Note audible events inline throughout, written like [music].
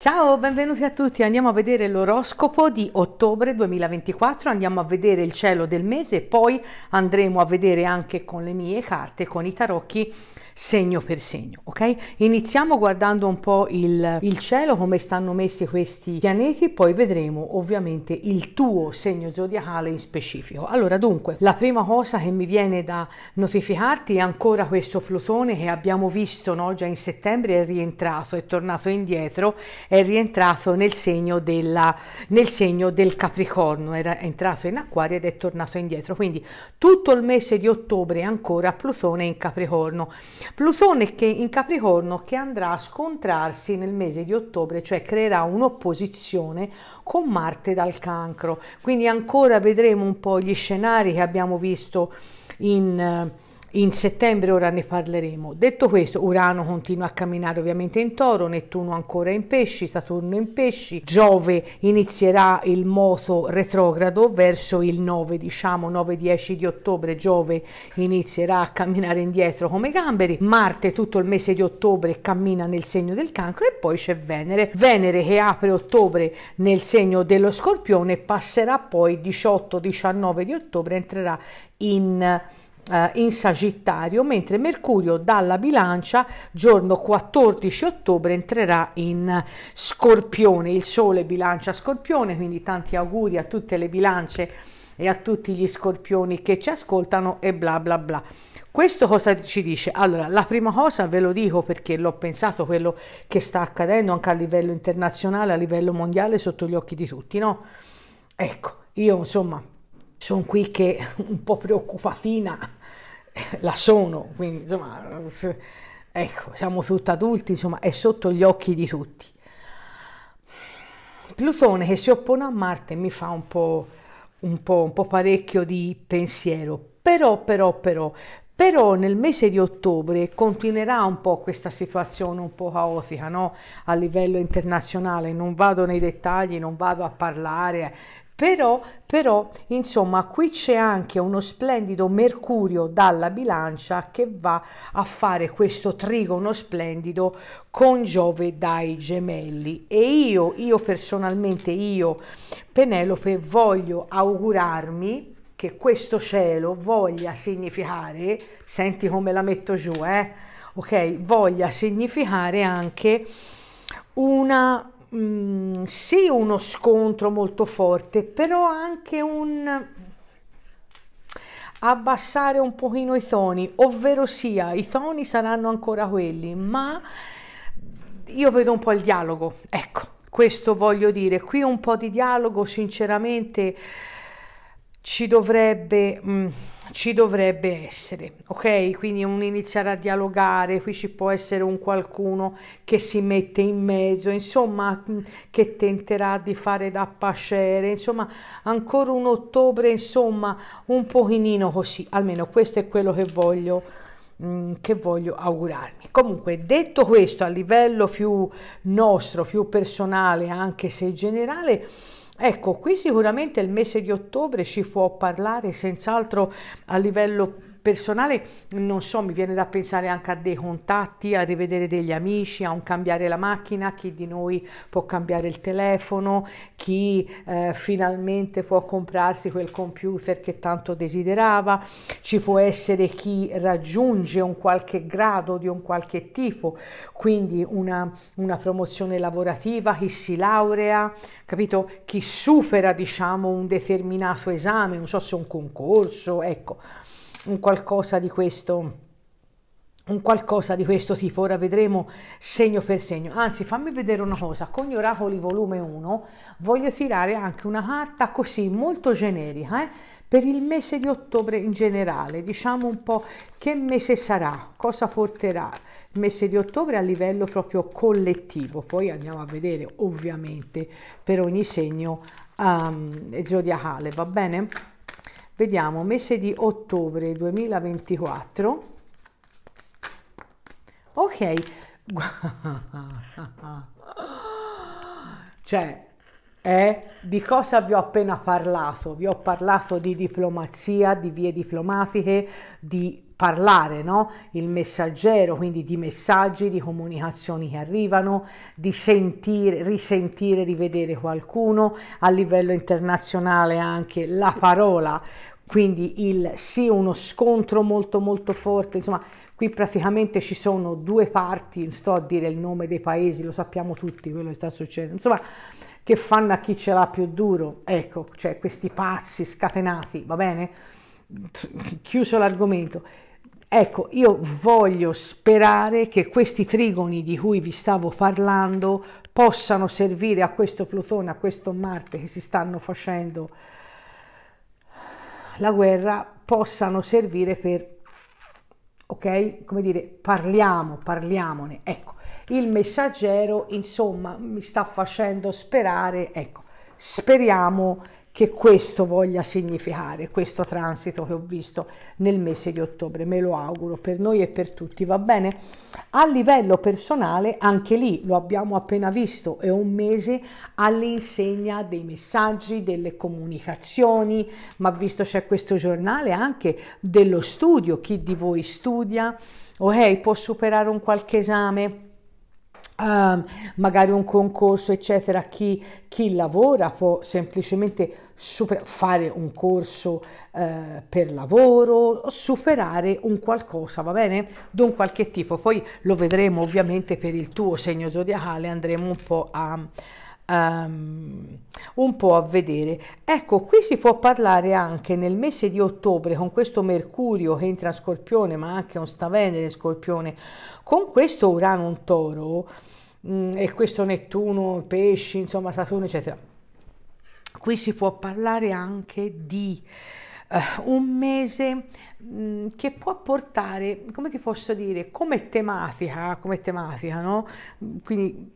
Ciao, benvenuti a tutti. Andiamo a vedere l'oroscopo di ottobre 2024, andiamo a vedere il cielo del mese e poi andremo a vedere anche con le mie carte, con i tarocchi segno per segno, ok? Iniziamo guardando un po' il, il cielo, come stanno messi questi pianeti, poi vedremo ovviamente il tuo segno zodiacale in specifico. Allora, dunque, la prima cosa che mi viene da notificarti è ancora questo Plutone che abbiamo visto no? già in settembre, è rientrato, è tornato indietro, è rientrato nel segno, della, nel segno del Capricorno, era entrato in acquario ed è tornato indietro. Quindi tutto il mese di ottobre ancora Plutone in Capricorno. Plutone che in Capricorno che andrà a scontrarsi nel mese di ottobre, cioè creerà un'opposizione con Marte dal cancro. Quindi ancora vedremo un po' gli scenari che abbiamo visto in eh, in settembre ora ne parleremo. Detto questo, Urano continua a camminare ovviamente in toro, Nettuno ancora in pesci, Saturno in pesci, Giove inizierà il moto retrogrado verso il 9, diciamo 9-10 di ottobre, Giove inizierà a camminare indietro come gamberi, Marte tutto il mese di ottobre cammina nel segno del cancro e poi c'è Venere, Venere che apre ottobre nel segno dello scorpione passerà poi 18-19 di ottobre, entrerà in eh, in Sagittario, mentre Mercurio dalla bilancia giorno 14 ottobre entrerà in Scorpione, il Sole bilancia Scorpione, quindi tanti auguri a tutte le bilance e a tutti gli scorpioni che ci ascoltano e bla bla bla. Questo cosa ci dice? Allora, la prima cosa ve lo dico perché l'ho pensato, quello che sta accadendo anche a livello internazionale, a livello mondiale, sotto gli occhi di tutti, no? Ecco, io insomma sono qui che [laughs] un po' preoccupatina eh, la sono, quindi insomma, ecco, siamo tutti adulti, insomma, è sotto gli occhi di tutti. Plutone che si oppone a Marte mi fa un po', un po', un po parecchio di pensiero, però, però, però, però nel mese di ottobre continuerà un po' questa situazione un po' caotica no? a livello internazionale, non vado nei dettagli, non vado a parlare però, però, insomma, qui c'è anche uno splendido Mercurio dalla bilancia che va a fare questo trigono splendido con Giove dai gemelli. E io, io personalmente, io, Penelope, voglio augurarmi che questo cielo voglia significare, senti come la metto giù, eh? ok, voglia significare anche una Mm, sì uno scontro molto forte, però anche un abbassare un pochino i toni, ovvero sia i toni saranno ancora quelli, ma io vedo un po' il dialogo, ecco, questo voglio dire, qui un po' di dialogo sinceramente ci dovrebbe, mh, mm, ci dovrebbe essere, ok? Quindi un iniziare a dialogare, qui ci può essere un qualcuno che si mette in mezzo, insomma, mh, mm, che tenterà di fare da pascere, insomma, ancora un ottobre, insomma, un pochino così, almeno questo è quello che voglio mm, che voglio augurarmi comunque detto questo a livello più nostro più personale anche se generale Ecco, qui sicuramente il mese di ottobre ci può parlare senz'altro a livello personale, non so, mi viene da pensare anche a dei contatti, a rivedere degli amici, a un cambiare la macchina, chi di noi può cambiare il telefono, chi eh, finalmente può comprarsi quel computer che tanto desiderava, ci può essere chi raggiunge un qualche grado di un qualche tipo, quindi una, una promozione lavorativa, chi si laurea, capito? Chi supera diciamo un determinato esame, non so se un concorso, ecco un qualcosa di questo un qualcosa di questo tipo, ora vedremo segno per segno. Anzi, fammi vedere una cosa, con gli oracoli volume 1 voglio tirare anche una carta così molto generica, eh? per il mese di ottobre in generale, diciamo un po' che mese sarà, cosa porterà il mese di ottobre a livello proprio collettivo. Poi andiamo a vedere ovviamente per ogni segno um, zodiacale, va bene? Vediamo, mese di ottobre 2024. Ok, [laughs] cioè, eh, di cosa vi ho appena parlato? Vi ho parlato di diplomazia, di vie diplomatiche, di parlare, no? il messaggero, quindi di messaggi, di comunicazioni che arrivano, di sentire, risentire, rivedere qualcuno, a livello internazionale anche la parola, quindi il sì, uno scontro molto molto forte, insomma qui praticamente ci sono due parti, non sto a dire il nome dei paesi, lo sappiamo tutti quello che sta succedendo, insomma che fanno a chi ce l'ha più duro, ecco, cioè questi pazzi scatenati, va bene? Chiuso l'argomento. Ecco, io voglio sperare che questi trigoni di cui vi stavo parlando possano servire a questo Plutone, a questo Marte che si stanno facendo la guerra, possano servire per, ok, come dire, parliamo, parliamone. Ecco, il messaggero, insomma, mi sta facendo sperare, ecco, speriamo che questo voglia significare, questo transito che ho visto nel mese di ottobre, me lo auguro per noi e per tutti, va bene? A livello personale, anche lì lo abbiamo appena visto, è un mese all'insegna dei messaggi, delle comunicazioni, ma visto c'è questo giornale anche dello studio, chi di voi studia, ok, può superare un qualche esame, Uh, magari un concorso eccetera chi, chi lavora può semplicemente super- fare un corso uh, per lavoro superare un qualcosa va bene di un qualche tipo poi lo vedremo ovviamente per il tuo segno zodiacale andremo un po' a um, un po' a vedere. Ecco, qui si può parlare anche nel mese di ottobre con questo Mercurio che entra a Scorpione, ma anche un sta Scorpione, con questo Urano un Toro mh, mm, e questo Nettuno, Pesci, insomma Saturno, eccetera. Qui si può parlare anche di Uh, un mese mh, mm, che può portare, come ti posso dire, come tematica, come tematica, no? Quindi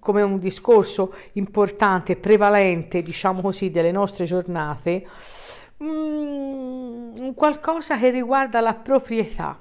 come un discorso importante, prevalente, diciamo così, delle nostre giornate, mh, mm, qualcosa che riguarda la proprietà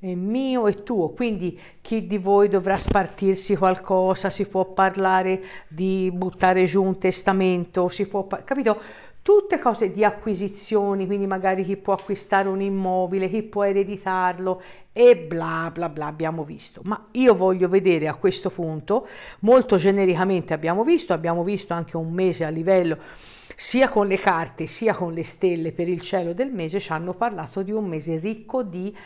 eh, mio e tuo, quindi chi di voi dovrà spartirsi qualcosa, si può parlare di buttare giù un testamento, si può, capito? tutte cose di acquisizioni, quindi magari chi può acquistare un immobile, chi può ereditarlo e bla bla bla abbiamo visto. Ma io voglio vedere a questo punto, molto genericamente abbiamo visto, abbiamo visto anche un mese a livello sia con le carte sia con le stelle per il cielo del mese ci hanno parlato di un mese ricco di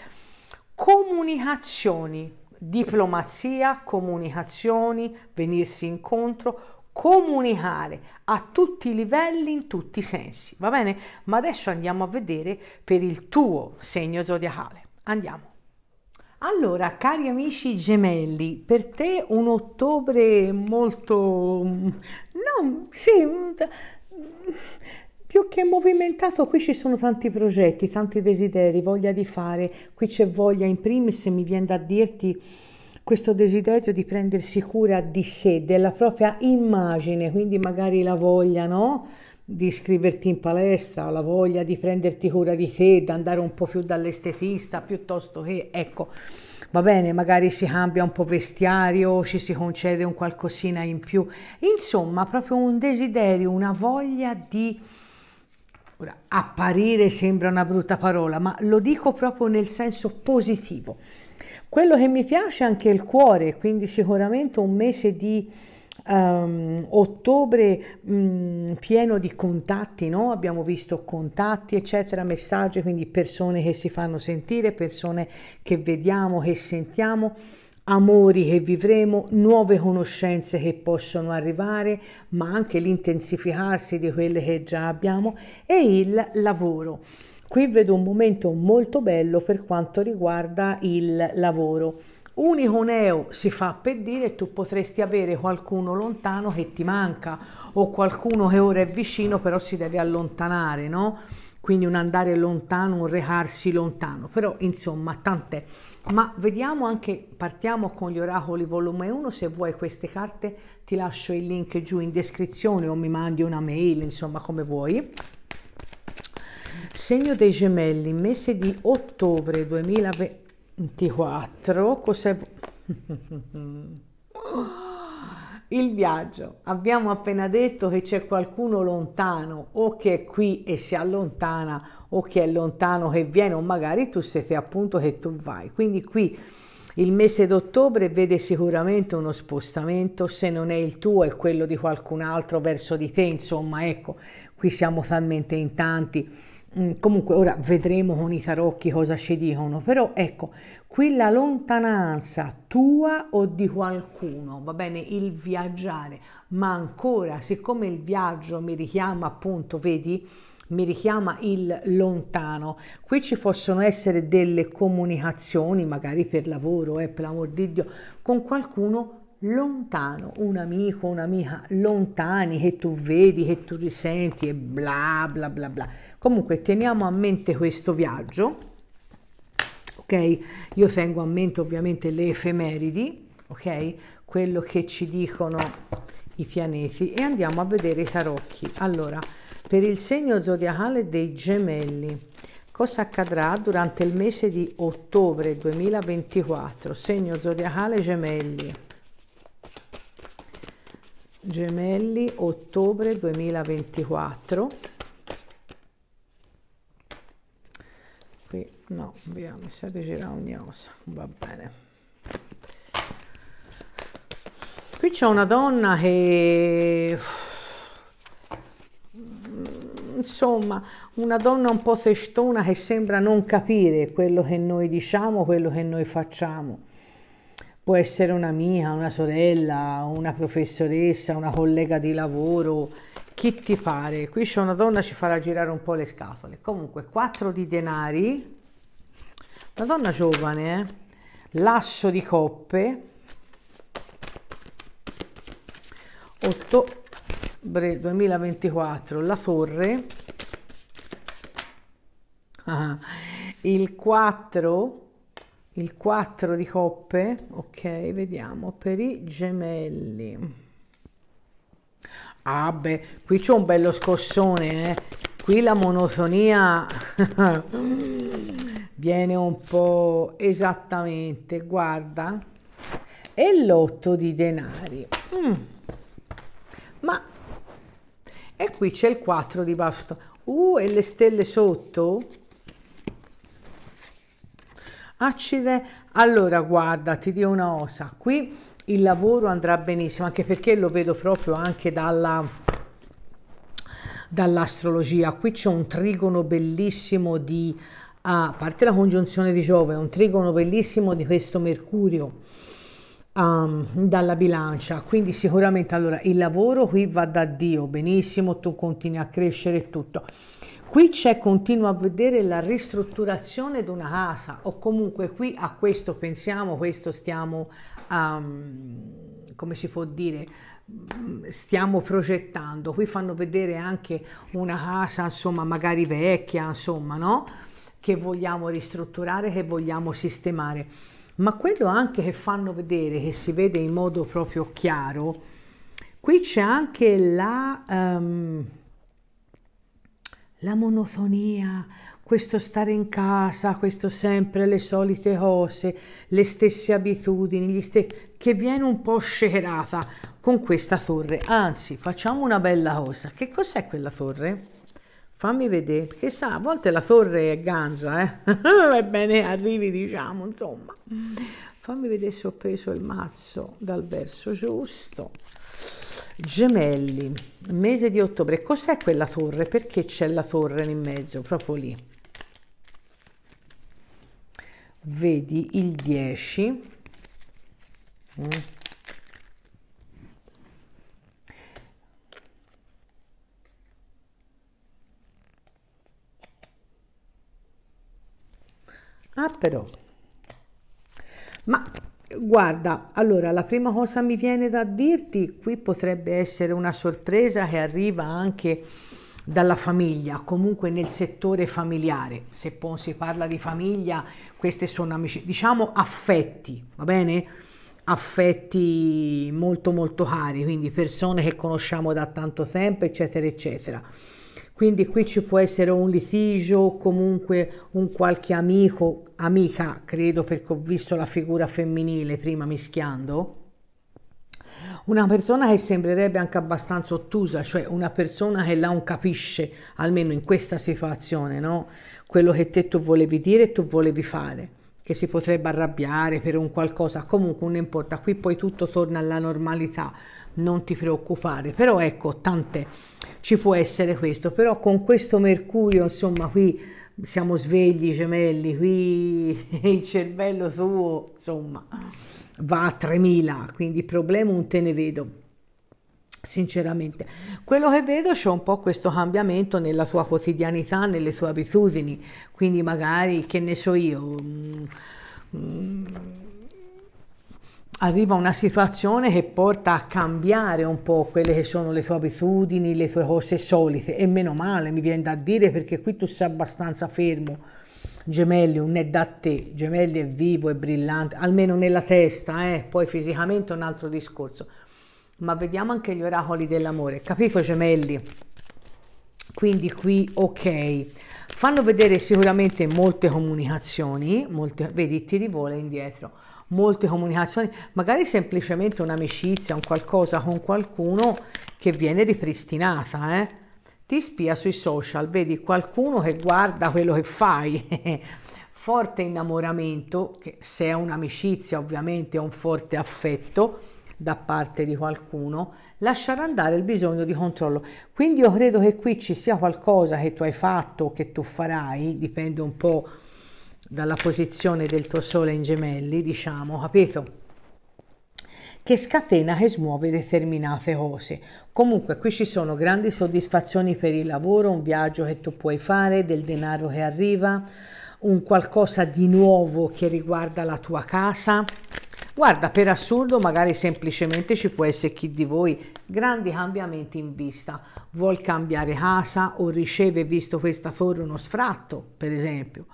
comunicazioni, diplomazia, comunicazioni, venirsi incontro, comunicare a tutti i livelli, in tutti i sensi, va bene? Ma adesso andiamo a vedere per il tuo segno zodiacale. Andiamo. Allora, cari amici gemelli, per te un ottobre molto... no, sì, più che movimentato, qui ci sono tanti progetti, tanti desideri, voglia di fare, qui c'è voglia in primis, mi viene da dirti questo desiderio di prendersi cura di sé, della propria immagine, quindi magari la voglia, no? di iscriverti in palestra, la voglia di prenderti cura di te, di andare un po' più dall'estetista, piuttosto che, ecco, va bene, magari si cambia un po' vestiario, ci si concede un qualcosina in più, insomma, proprio un desiderio, una voglia di... Ora, apparire sembra una brutta parola, ma lo dico proprio nel senso positivo quello che mi piace è anche il cuore, quindi sicuramente un mese di Um, ottobre um, pieno di contatti, no? abbiamo visto contatti, eccetera, messaggi, quindi persone che si fanno sentire, persone che vediamo, che sentiamo, amori che vivremo, nuove conoscenze che possono arrivare, ma anche l'intensificarsi di quelle che già abbiamo e il lavoro. Qui vedo un momento molto bello per quanto riguarda il lavoro. Unico neo si fa per dire tu potresti avere qualcuno lontano che ti manca o qualcuno che ora è vicino però si deve allontanare, no? Quindi un andare lontano, un recarsi lontano, però insomma tant'è. Ma vediamo anche, partiamo con gli oracoli volume 1, se vuoi queste carte ti lascio il link giù in descrizione o mi mandi una mail, insomma come vuoi. Segno dei gemelli, mese di ottobre 2024, cos'è... [laughs] il viaggio. Abbiamo appena detto che c'è qualcuno lontano o che è qui e si allontana o che è lontano che viene o magari tu siete appunto che tu vai. Quindi qui il mese d'ottobre vede sicuramente uno spostamento, se non è il tuo è quello di qualcun altro verso di te, insomma ecco, qui siamo talmente in tanti Mm, comunque ora vedremo con i tarocchi cosa ci dicono, però ecco, quella lontananza tua o di qualcuno, va bene, il viaggiare, ma ancora, siccome il viaggio mi richiama appunto, vedi, mi richiama il lontano. Qui ci possono essere delle comunicazioni, magari per lavoro, eh, per l'amor di Dio, con qualcuno lontano, un amico, un'amica lontani che tu vedi, che tu risenti e bla bla bla bla Comunque teniamo a mente questo viaggio, ok? Io tengo a mente ovviamente le efemeridi, ok? Quello che ci dicono i pianeti e andiamo a vedere i tarocchi. Allora, per il segno zodiacale dei gemelli, cosa accadrà durante il mese di ottobre 2024? Segno zodiacale gemelli. Gemelli, ottobre 2024 qui no via mi sa che ogni cosa va bene qui c'è una donna che mm, insomma una donna un po' testona che sembra non capire quello che noi diciamo quello che noi facciamo può essere un'amica, una sorella, una professoressa, una collega di lavoro, chi ti pare qui c'è una donna ci farà girare un po' le scatole comunque 4 di denari una donna giovane eh? l'asso di coppe ottobre 2024 la torre ah, il 4 il 4 di coppe ok vediamo per i gemelli Ah beh, qui c'è un bello scossone, eh. Qui la monotonia [laughs] viene un po' esattamente, guarda. E l'otto di denari. Mm. Ma e qui c'è il 4 di bastone. Uh, e le stelle sotto? Accide. Allora, guarda, ti dio una osa. Qui il lavoro andrà benissimo, anche perché lo vedo proprio anche dalla, dall'astrologia. Qui c'è un trigono bellissimo di, a parte la congiunzione di Giove, un trigono bellissimo di questo Mercurio um, dalla bilancia. Quindi sicuramente allora il lavoro qui va da Dio, benissimo, tu continui a crescere tutto. Qui c'è, continuo a vedere, la ristrutturazione di una casa o comunque qui a questo pensiamo, questo stiamo um, come si può dire, stiamo progettando. Qui fanno vedere anche una casa, insomma, magari vecchia, insomma, no? Che vogliamo ristrutturare, che vogliamo sistemare. Ma quello anche che fanno vedere, che si vede in modo proprio chiaro, qui c'è anche la, um, la monotonia, questo stare in casa, questo sempre le solite cose, le stesse abitudini, ste... che viene un po' scecherata con questa torre. Anzi, facciamo una bella cosa. Che cos'è quella torre? Fammi vedere, perché sa, a volte la torre è ganza, eh? [laughs] Ebbene, arrivi, diciamo, insomma. Fammi vedere se ho preso il mazzo dal verso giusto. Gemelli, mese di ottobre, cos'è quella torre? Perché c'è la torre in mezzo, proprio lì? Vedi il 10. Mm. Ah però, ma Guarda, allora la prima cosa mi viene da dirti, qui potrebbe essere una sorpresa che arriva anche dalla famiglia, comunque nel settore familiare. Se poi si parla di famiglia, queste sono amici, diciamo affetti, va bene? Affetti molto molto cari, quindi persone che conosciamo da tanto tempo, eccetera, eccetera. Quindi qui ci può essere un litigio comunque un qualche amico, amica credo perché ho visto la figura femminile prima mischiando. Una persona che sembrerebbe anche abbastanza ottusa, cioè una persona che là non capisce, almeno in questa situazione, no? quello che te tu volevi dire e tu volevi fare che si potrebbe arrabbiare per un qualcosa, comunque non importa, qui poi tutto torna alla normalità, non ti preoccupare però ecco tante ci può essere questo però con questo mercurio insomma qui siamo svegli gemelli qui [laughs] il cervello suo insomma va a 3000 quindi problema non te ne vedo sinceramente quello che vedo c'è un po' questo cambiamento nella sua quotidianità nelle sue abitudini quindi magari che ne so io mh, mm, mh, mm, arriva una situazione che porta a cambiare un po' quelle che sono le tue abitudini, le tue cose solite e meno male mi viene da dire perché qui tu sei abbastanza fermo. Gemelli un è da te, Gemelli è vivo, è brillante, almeno nella testa, eh? poi fisicamente un altro discorso. Ma vediamo anche gli oracoli dell'amore, capito Gemelli? Quindi qui ok, fanno vedere sicuramente molte comunicazioni, molte, vedi ti rivola indietro molte comunicazioni, magari semplicemente un'amicizia, un qualcosa con qualcuno che viene ripristinata, eh? ti spia sui social, vedi qualcuno che guarda quello che fai, [laughs] forte innamoramento, che se è un'amicizia ovviamente è un forte affetto da parte di qualcuno, lasciare andare il bisogno di controllo. Quindi io credo che qui ci sia qualcosa che tu hai fatto, che tu farai, dipende un po' dalla posizione del tuo sole in gemelli, diciamo, capito? che scatena, che smuove determinate cose. Comunque qui ci sono grandi soddisfazioni per il lavoro, un viaggio che tu puoi fare, del denaro che arriva, un qualcosa di nuovo che riguarda la tua casa. Guarda, per assurdo, magari semplicemente ci può essere chi di voi grandi cambiamenti in vista, vuol cambiare casa o riceve, visto questa torre, uno sfratto, per esempio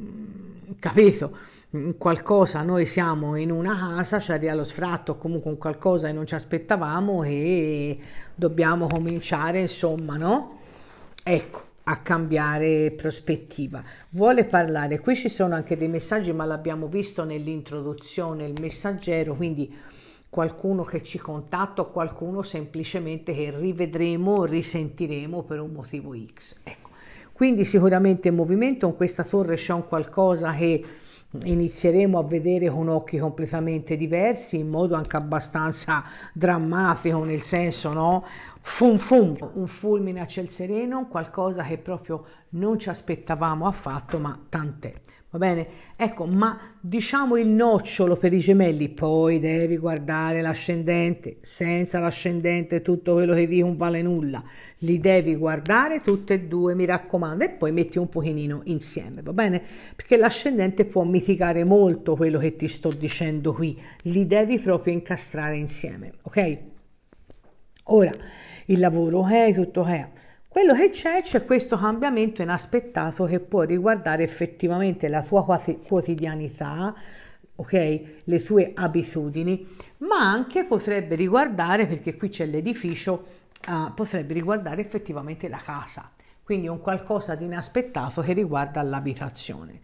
Mm, capito? Mm, qualcosa, noi siamo in una casa, c'è cioè lo sfratto o comunque un qualcosa che non ci aspettavamo e dobbiamo cominciare, insomma, no? Ecco, a cambiare prospettiva. Vuole parlare, qui ci sono anche dei messaggi, ma l'abbiamo visto nell'introduzione, il messaggero, quindi qualcuno che ci contatta qualcuno semplicemente che rivedremo risentiremo per un motivo X. Ecco. Quindi sicuramente in movimento con questa torre c'è un qualcosa che inizieremo a vedere con occhi completamente diversi in modo anche abbastanza drammatico nel senso no fum fum un fulmine a ciel sereno qualcosa che proprio non ci aspettavamo affatto ma tant'è va bene? Ecco, ma diciamo il nocciolo per i gemelli, poi devi guardare l'ascendente, senza l'ascendente tutto quello che dico non vale nulla, li devi guardare tutte e due, mi raccomando, e poi metti un pochino insieme, va bene? Perché l'ascendente può mitigare molto quello che ti sto dicendo qui, li devi proprio incastrare insieme, ok? Ora, il lavoro, ok, eh, tutto ok eh. Quello che c'è c'è questo cambiamento inaspettato che può riguardare effettivamente la sua quotidianità, okay? le sue abitudini, ma anche potrebbe riguardare, perché qui c'è l'edificio, uh, potrebbe riguardare effettivamente la casa, quindi un qualcosa di inaspettato che riguarda l'abitazione.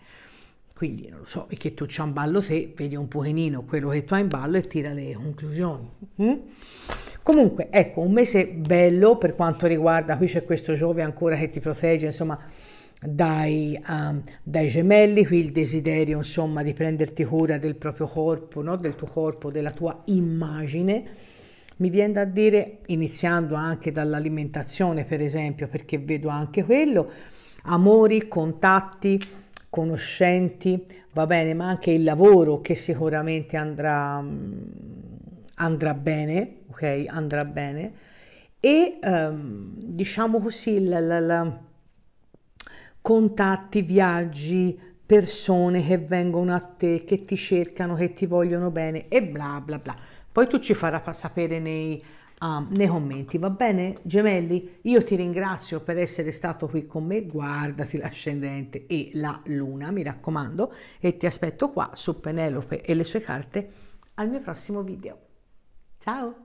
Quindi non lo so, è che tu c'ha in ballo te, vedi un pochino quello che tu hai in ballo e tira le conclusioni. Mm? Comunque, ecco, un mese bello per quanto riguarda, qui c'è questo Giove ancora che ti protegge, insomma, dai, um, dai, gemelli, qui il desiderio insomma di prenderti cura del proprio corpo, no? del tuo corpo, della tua immagine. Mi viene da dire, iniziando anche dall'alimentazione per esempio, perché vedo anche quello, amori, contatti, conoscenti, va bene, ma anche il lavoro che sicuramente andrà, mm, andrà bene, ok? Andrà bene. E ehm, diciamo così, la, la, la, contatti, viaggi, persone che vengono a te, che ti cercano, che ti vogliono bene e bla bla bla. Poi tu ci farai sapere nei um, nei commenti, va bene? Gemelli, io ti ringrazio per essere stato qui con me, guardati l'ascendente e la luna, mi raccomando, e ti aspetto qua su Penelope e le sue carte al mio prossimo video. Ciao!